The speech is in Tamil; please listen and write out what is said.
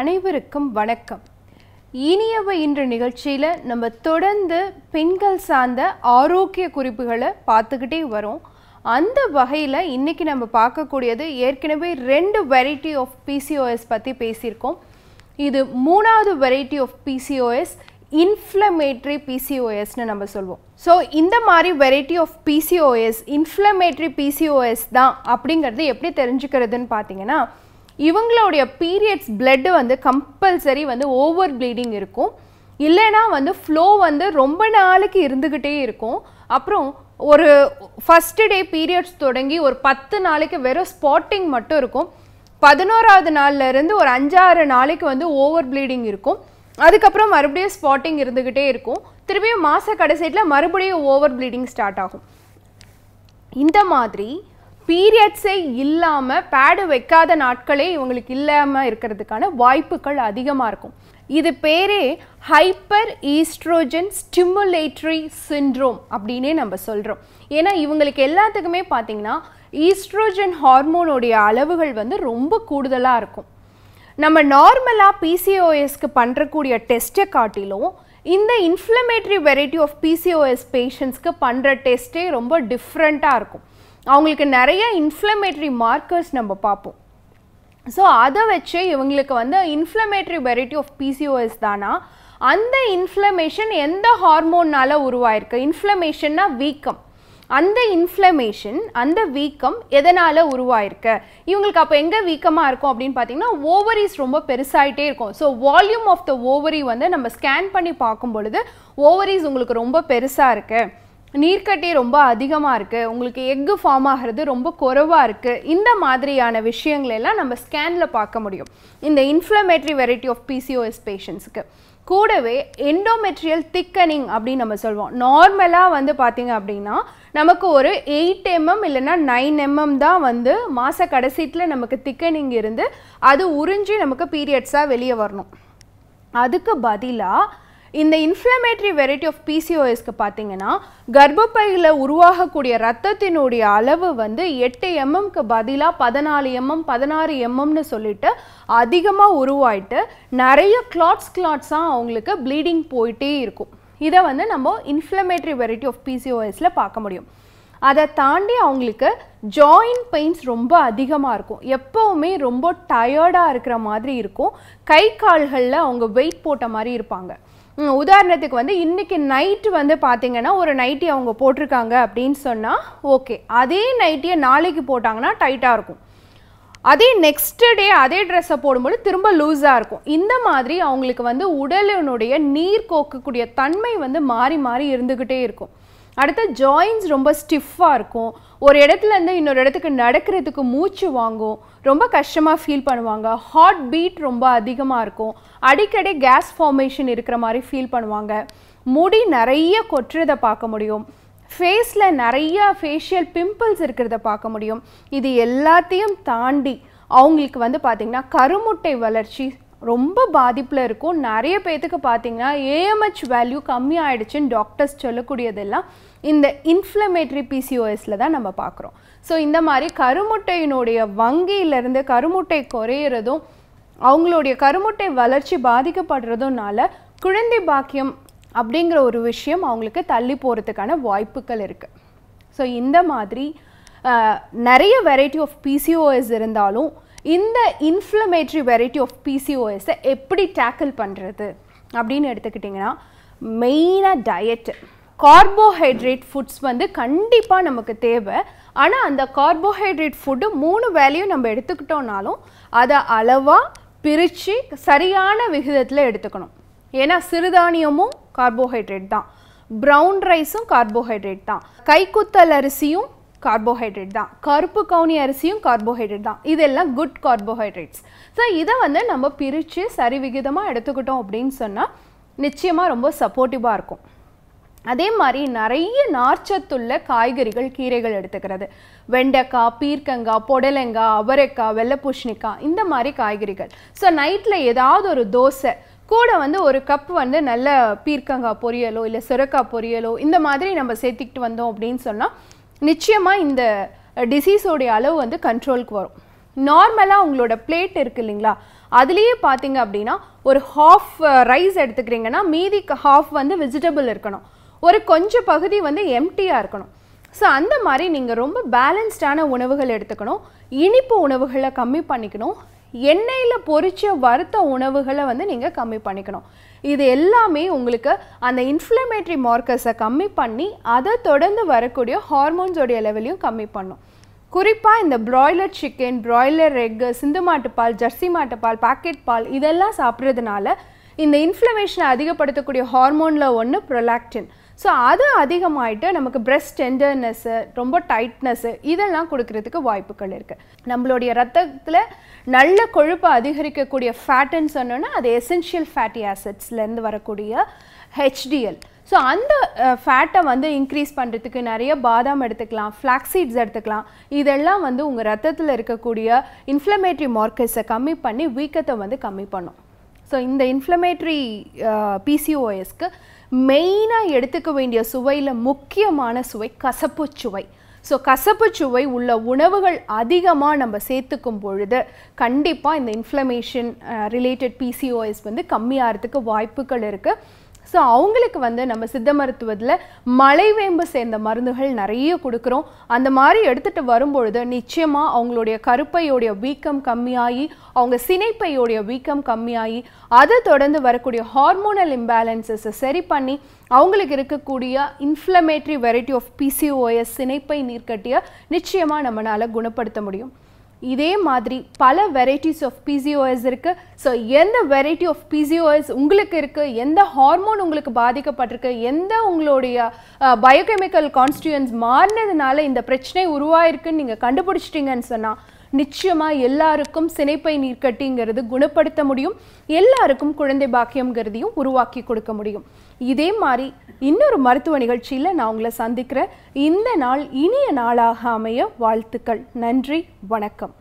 அனைவருக்கும் வணக்கம் இனியவ இன்று நிகழ்ச்சியில் நம்ம தொடர்ந்து பெண்கள் சார்ந்த ஆரோக்கிய குறிப்புகளை பார்த்துக்கிட்டே வரோம் அந்த வகையில் இன்றைக்கி நம்ம பார்க்கக்கூடியது ஏற்கனவே ரெண்டு வெரைட்டி ஆஃப் பிசிஓஎஸ் பற்றி பேசியிருக்கோம் இது மூணாவது வெரைட்டி ஆஃப் பிசிஓஎஸ் இன்ஃப்ளமேட்ரி பிசிஓஎஸ்னு நம்ம சொல்லுவோம் ஸோ இந்த மாதிரி variety of PCOS inflammatory PCOS தான் அப்படிங்கிறது எப்படி தெரிஞ்சுக்கிறதுன்னு பார்த்தீங்கன்னா இவங்களுடைய பீரியட்ஸ் பிளட்டு வந்து கம்பல்சரி வந்து ஓவர் ப்ளீடிங் இருக்கும் இல்லைனா வந்து ஃப்ளோ வந்து ரொம்ப நாளைக்கு இருந்துக்கிட்டே இருக்கும் அப்புறம் ஒரு ஃபஸ்ட்டு டே பீரியட்ஸ் தொடங்கி ஒரு பத்து நாளைக்கு வெறும் ஸ்பாட்டிங் மட்டும் இருக்கும் பதினோராவது இருந்து ஒரு அஞ்சாறு நாளைக்கு வந்து ஓவர் ப்ளீடிங் இருக்கும் அதுக்கப்புறம் மறுபடியும் ஸ்பாட்டிங் இருந்துக்கிட்டே இருக்கும் திரும்பியும் மாத கடைசியில் மறுபடியும் ஓவர் ப்ளீடிங் ஸ்டார்ட் ஆகும் இந்த மாதிரி பீரியட்ஸே இல்லாமல் பேடு வைக்காத நாட்களே இவங்களுக்கு இல்லாமல் இருக்கிறதுக்கான வாய்ப்புகள் அதிகமாக இருக்கும் இது பேரே ஹைப்பர் ஈஸ்ட்ரோஜன் ஸ்டிமுலேட்ரி சின்ட்ரோம் அப்படின்னே நம்ம சொல்கிறோம் ஏன்னா இவங்களுக்கு எல்லாத்துக்குமே பார்த்திங்கன்னா ஈஸ்ட்ரோஜன் ஹார்மோனுடைய அளவுகள் வந்து ரொம்ப கூடுதலாக இருக்கும் நம்ம நார்மலாக பிசிஓஎஸ்க்கு பண்ணுறக்கூடிய டெஸ்ட்டை காட்டிலும் இந்த இன்ஃப்ளமேட்ரி வெரைட்டி ஆஃப் பிசிஓஎஸ் பேஷண்ட்ஸ்க்கு பண்ணுற டெஸ்ட்டே ரொம்ப டிஃப்ரெண்ட்டாக இருக்கும் அவங்களுக்கு நிறைய இன்ஃப்ளமேட்ரி மார்க்கர்ஸ் நம்ம பார்ப்போம் ஸோ அதை வச்சு இவங்களுக்கு வந்து இன்ஃப்ளமேட்ரி வெரைட்டி ஆஃப் பிசிஓஎஸ் தானா அந்த இன்ஃப்ளமேஷன் எந்த ஹார்மோன்னால் உருவாயிருக்கு இன்ஃப்ளமேஷன்னா வீக்கம் அந்த இன்ஃப்ளமேஷன் அந்த வீக்கம் எதனால் உருவாயிருக்கு இவங்களுக்கு அப்போ எங்கே வீக்கமாக இருக்கும் அப்படின்னு பார்த்தீங்கன்னா ஓவரிஸ் ரொம்ப பெருசாகிட்டே இருக்கும் so volume of the ovary வந்து நம்ம ஸ்கேன் பண்ணி பார்க்கும் பொழுது ஓவரிஸ் உங்களுக்கு ரொம்ப பெருசாக இருக்குது நீர்க்கட்டி ரொம்ப அதிகமாக இருக்குது உங்களுக்கு எக்கு ஃபார்ம் ஆகிறது ரொம்ப குறைவாக இருக்குது இந்த மாதிரியான விஷயங்களெல்லாம் நம்ம ஸ்கேனில் பார்க்க முடியும் இந்த இன்ஃப்ளமேட்ரி வெரைட்டி ஆஃப் பிசிஓஎஸ் பேஷண்ட்ஸுக்கு கூடவே எண்டோமெட்ரியல் திக்கனிங் அப்படின்னு நம்ம சொல்லுவோம் நார்மலாக வந்து பார்த்திங்க அப்படின்னா நமக்கு ஒரு எயிட் எம்எம் இல்லைன்னா நைன் எம்எம் தான் வந்து மாத கடைசீட்டில் நமக்கு திக்கனிங் இருந்து அது உறிஞ்சி நமக்கு பீரியட்ஸாக வெளியே வரணும் அதுக்கு பதிலாக இந்த இன்ஃப்ளமேட்ரி வெரைட்டி ஆஃப் பிசிஓஎஸ்க்கு பார்த்தீங்கன்னா கர்ப்பப்பையில் உருவாகக்கூடிய ரத்தத்தினுடைய அளவு வந்து எட்டு எம்எம்க்கு பதிலாக பதினாலு எம்எம் பதினாறு எம்எம்னு சொல்லிட்டு அதிகமாக உருவாயிட்டு நிறைய கிளாட்ஸ் கிளாட்ஸாக அவங்களுக்கு ப்ளீடிங் போயிட்டே இருக்கும் இதை வந்து நம்ம இன்ஃப்ளமேட்ரி வெரைட்டி ஆஃப் பிசிஓஎஸில் பார்க்க முடியும் அதை தாண்டி அவங்களுக்கு ஜாயின் பெயின்ஸ் ரொம்ப அதிகமாக இருக்கும் எப்போவுமே ரொம்ப டயர்டாக இருக்கிற மாதிரி இருக்கும் கை கால்களில் அவங்க வெயிட் போட்ட மாதிரி இருப்பாங்க உதாரணத்துக்கு வந்து இன்றைக்கி நைட்டு வந்து பார்த்திங்கன்னா ஒரு நைட்டி அவங்க போட்டிருக்காங்க அப்படின்னு சொன்னால் ஓகே அதே நைட்டியை நாளைக்கு போட்டாங்கன்னா டைட்டாக இருக்கும் அதே நெக்ஸ்ட் டே அதே ட்ரெஸ்ஸை போடும்போது திரும்ப லூஸாக இருக்கும் இந்த மாதிரி அவங்களுக்கு வந்து உடலினுடைய நீர் கோக்கக்கூடிய தன்மை வந்து மாறி மாறி இருந்துக்கிட்டே இருக்கும் அடுத்து ஜாயின்ஸ் ரொம்ப ஸ்டிஃபாக இருக்கும் ஒரு இடத்துலேருந்து இன்னொரு இடத்துக்கு நடக்கிறதுக்கு மூச்சு வாங்கும் ரொம்ப கஷ்டமாக ஃபீல் பண்ணுவாங்க ஹார்ட் பீட் ரொம்ப அதிகமாக இருக்கும் அடிக்கடி கேஸ் ஃபார்மேஷன் இருக்கிற மாதிரி ஃபீல் பண்ணுவாங்க முடி நிறைய கொட்டுறதை பார்க்க முடியும் ஃபேஸில் நிறையா ஃபேஷியல் பிம்பிள்ஸ் இருக்கிறத பார்க்க முடியும் இது எல்லாத்தையும் தாண்டி அவங்களுக்கு வந்து பார்த்திங்கன்னா கருமுட்டை வளர்ச்சி ரொம்ப பாதிப்பில் இருக்கும் நிறைய பேர்த்துக்கு பார்த்தீங்கன்னா ஏஎம்ஹெச் வேல்யூ கம்மி ஆகிடுச்சின்னு டாக்டர்ஸ் சொல்லக்கூடியதெல்லாம் இந்த இன்ஃப்ளமேட்ரி பிசிஓஎஸில் தான் நம்ம பார்க்குறோம் ஸோ இந்த மாதிரி கருமுட்டையினுடைய வங்கியிலேருந்து கருமுட்டை குறையிறதும் அவங்களுடைய கருமுட்டை வளர்ச்சி பாதிக்கப்படுறதுனால குழந்தை பாக்கியம் அப்படிங்கிற ஒரு விஷயம் அவங்களுக்கு தள்ளி போகிறதுக்கான வாய்ப்புகள் இருக்குது ஸோ இந்த மாதிரி நிறைய வெரைட்டி ஆஃப் பிசிஓஎஸ் இருந்தாலும் இந்த இன்ஃப்ளமேட்ரி வெரைட்டி ஆஃப் பிசிஓஎஸை எப்படி டேக்கிள் பண்ணுறது அப்படின்னு எடுத்துக்கிட்டிங்கன்னா மெயினாக டயட்டு கார்போஹைட்ரேட் ஃபுட்ஸ் வந்து கண்டிப்பாக நமக்கு தேவை ஆனால் அந்த கார்போஹைட்ரேட் ஃபுட்டு மூணு வேலையும் நம்ம எடுத்துக்கிட்டோம்னாலும் அதை அளவாக பிரித்து சரியான விகிதத்தில் எடுத்துக்கணும் ஏன்னா சிறுதானியமும் கார்போஹைட்ரேட் தான் ப்ரௌன் ரைஸும் கார்போஹைட்ரேட் தான் கைக்குத்தல் அரிசியும் கார்போஹைட்ரேட் தான் கருப்பு கவுனி அரிசியும் கார்போஹைட்ரேட் தான் இதெல்லாம் குட் கார்போஹைட்ரேட்ஸ் ஸோ இதை வந்து நம்ம பிரித்து சரி விகிதமாக எடுத்துக்கிட்டோம் அப்படின்னு சொன்னால் நிச்சயமாக ரொம்ப சப்போர்ட்டிவாக இருக்கும் அதே மாதிரி நிறைய நார்ச்சத்துள்ள காய்கறிகள் கீரைகள் எடுத்துக்கிறது வெண்டைக்காய் பீர்க்கங்காய் புடலங்காய் அவரைக்காய் வெள்ளைப்பூஷணிக்காய் இந்த மாதிரி காய்கறிகள் ஸோ நைட்டில் ஏதாவது ஒரு தோசை கூட வந்து ஒரு கப் வந்து நல்ல பீர்க்கங்காய் பொரியலோ இல்லை சுரக்காய் பொரியலோ இந்த மாதிரி நம்ம சேர்த்துக்கிட்டு வந்தோம் அப்படின்னு சொன்னால் நிச்சயமாக இந்த டிசீஸோடைய அளவு வந்து கண்ட்ரோலுக்கு வரும் நார்மலாக உங்களோட பிளேட் இருக்குது இல்லைங்களா அதுலேயே பார்த்தீங்க அப்படின்னா ஒரு ஹாஃப் ரைஸ் எடுத்துக்கிறீங்கன்னா மீதி ஹாஃப் வந்து வெஜிடபிள் இருக்கணும் ஒரு கொஞ்சம் பகுதி வந்து எம்டியாக இருக்கணும் ஸோ அந்த மாதிரி நீங்கள் ரொம்ப பேலன்ஸ்டான உணவுகள் எடுத்துக்கணும் இனிப்பு உணவுகளை கம்மி பண்ணிக்கணும் எண்ணெயில் பொறிச்ச வறுத்த உணவுகளை வந்து நீங்கள் கம்மி பண்ணிக்கணும் இது எல்லாமே உங்களுக்கு அந்த இன்ஃப்ளமேட்ரி மார்க்கர்ஸை கம்மி பண்ணி அதை தொடர்ந்து வரக்கூடிய ஹார்மோன்ஸோடைய லெவலையும் கம்மி பண்ணும் குறிப்பாக இந்த ப்ராய்லர் சிக்கன் ப்ராய்லர் எக்கு சிந்து மாட்டுப்பால் ஜர்சி மாட்டுப்பால் பாக்கெட் பால் இதெல்லாம் சாப்பிட்றதுனால இந்த இன்ஃப்ளமேஷனை அதிகப்படுத்தக்கூடிய ஹார்மோனில் ஒன்று ப்ரொலாக்டின் ஸோ அது அதிகமாயிட்டு நமக்கு பிரஸ்ட் டெண்டர்னஸ்ஸு ரொம்ப டைட்னஸ்ஸு இதெல்லாம் கொடுக்கறதுக்கு வாய்ப்புகள் இருக்குது நம்மளுடைய ரத்தத்தில் நல்ல கொழுப்பை அதிகரிக்கக்கூடிய ஃபேட்டுன்னு சொன்னோன்னா அது எசென்ஷியல் ஃபேட்டி ஆசிட்ஸ்லேருந்து வரக்கூடிய ஹெச்டிஎல் ஸோ அந்த ஃபேட்டை வந்து இன்க்ரீஸ் பண்ணுறதுக்கு நிறைய பாதாம் எடுத்துக்கலாம் ஃப்ளாக்ஸீட்ஸ் எடுத்துக்கலாம் இதெல்லாம் வந்து உங்கள் ரத்தத்தில் இருக்கக்கூடிய இன்ஃப்ளமேட்ரி மார்க்கர்ஸை கம்மி பண்ணி வீக்கத்தை வந்து கம்மி பண்ணும் ஸோ இந்த இன்ஃப்ளமேட்ரி பிசிஓஎஸ்க்கு மெயினாக எடுத்துக்க வேண்டிய சுவையில் முக்கியமான சுவை கசப்பு சுவை ஸோ கசப்பு சுவை உள்ள உணவுகள் அதிகமாக நம்ம சேர்த்துக்கும் பொழுது கண்டிப்பாக இந்த இன்ஃப்ளமேஷன் ரிலேட்டட் பிசிஓஎஸ் வந்து கம்மியாகிறதுக்கு வாய்ப்புகள் இருக்குது ஸோ அவங்களுக்கு வந்து நம்ம சித்த மருத்துவத்தில் மலைவேம்பு சேர்ந்த மருந்துகள் நிறைய கொடுக்குறோம் அந்த மாதிரி எடுத்துகிட்டு வரும்பொழுது நிச்சயமாக அவங்களுடைய கருப்பையோடைய வீக்கம் கம்மியாகி அவங்க சினைப்பையோடைய வீக்கம் கம்மியாகி அதை தொடர்ந்து வரக்கூடிய ஹார்மோனல் இம்பேலன்சஸை சரி பண்ணி அவங்களுக்கு இருக்கக்கூடிய இன்ஃப்ளமேட்ரி வெரைட்டி ஆஃப் பிசிஓஎஸ் சினைப்பை நீர்கட்டிய நிச்சயமாக நம்மளால் குணப்படுத்த முடியும் இதே மாதிரி பல வெரைட்டிஸ் ஆஃப் பிசிஓஎஸ் இருக்குது ஸோ எந்த வெரைட்டி ஆஃப் பிசிஓஎஸ் உங்களுக்கு இருக்குது எந்த ஹார்மோன் உங்களுக்கு பாதிக்கப்பட்டிருக்கு எந்த உங்களுடைய பயோகெமிக்கல் கான்ஸ்டியூன்ஸ் மாறினதுனால இந்த பிரச்சனை உருவாயிருக்குன்னு நீங்கள் கண்டுபிடிச்சிட்டிங்கன்னு சொன்னால் நிச்சயமாக எல்லாருக்கும் சினைப்பை நீர்க்கட்டிங்கிறது குணப்படுத்த முடியும் எல்லாருக்கும் குழந்தை பாக்கியம்ங்கிறதையும் உருவாக்கி கொடுக்க முடியும் இதே மாதிரி இன்னொரு மருத்துவ நிகழ்ச்சியில் நான் உங்களை சந்திக்கிற இந்த நாள் இனிய நாளாக அமைய வாழ்த்துக்கள் நன்றி வணக்கம்